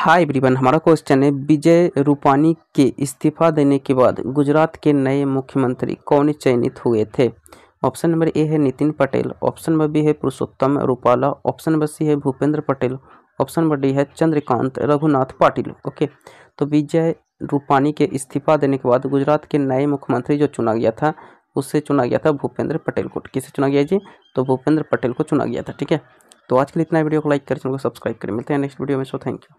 hi everyone हमारा question है विजय रूपानी के इस्तीफा देने के बाद गुजरात के नए मुख्यमंत्री कौन चयनित हुए थे ऑप्शन नंबर ए है Nitin Patel option number B है Purushottam Rupala option number C है Bhupendra Patel option number D है चंद्रकांत रघुनाथ पाटिल ओके तो विजय रूपानी के इस्तीफा देने के बाद गुजरात के नए मुख्यमंत्री जो चुना गया था उससे चुना गया था भूपेंद्र पटेल को किसे चुना गया जी तो भूपेंद्र पटेल को चुना गया था ठीक है तो आज के लिए इतना वीडियो को लाइक करें चैनल को सब्सक्राइब करें मिलते हैं नेक्स्ट वीडियो में सो थैंक यू